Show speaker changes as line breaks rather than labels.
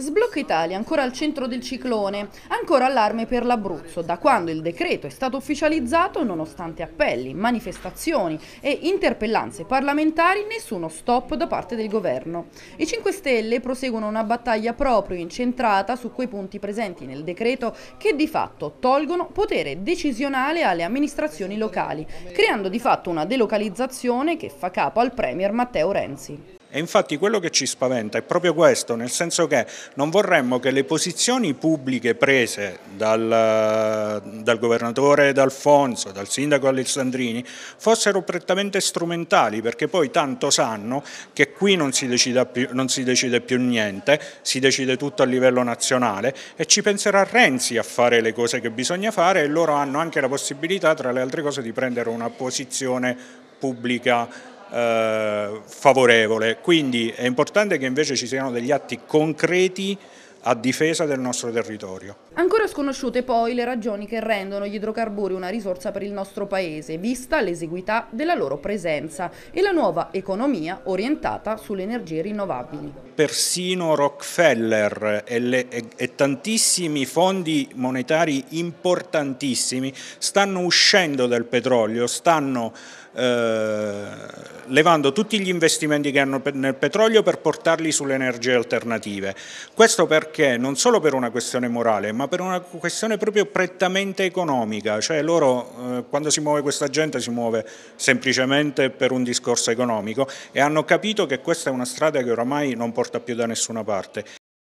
Sblocca Italia, ancora al centro del ciclone, ancora allarme per l'Abruzzo. Da quando il decreto è stato ufficializzato, nonostante appelli, manifestazioni e interpellanze parlamentari, nessuno stop da parte del governo. I 5 Stelle proseguono una battaglia proprio incentrata su quei punti presenti nel decreto che di fatto tolgono potere decisionale alle amministrazioni locali, creando di fatto una delocalizzazione che fa capo al Premier Matteo Renzi.
E infatti quello che ci spaventa è proprio questo, nel senso che non vorremmo che le posizioni pubbliche prese dal, dal governatore D'Alfonso, dal sindaco Alessandrini, fossero prettamente strumentali, perché poi tanto sanno che qui non si, più, non si decide più niente, si decide tutto a livello nazionale e ci penserà Renzi a fare le cose che bisogna fare e loro hanno anche la possibilità, tra le altre cose, di prendere una posizione pubblica eh, favorevole. Quindi è importante che invece ci siano degli atti concreti a difesa del nostro territorio.
Ancora sconosciute poi le ragioni che rendono gli idrocarburi una risorsa per il nostro Paese, vista l'eseguità della loro presenza e la nuova economia orientata sulle energie rinnovabili.
Persino Rockefeller e, le, e, e tantissimi fondi monetari importantissimi stanno uscendo dal petrolio, stanno eh, levando tutti gli investimenti che hanno nel petrolio per portarli sulle energie alternative. Questo perché non solo per una questione morale, ma per una questione proprio prettamente economica, cioè loro eh, quando si muove questa gente si muove semplicemente per un discorso economico e hanno capito che questa è una strada che oramai non porta più da nessuna parte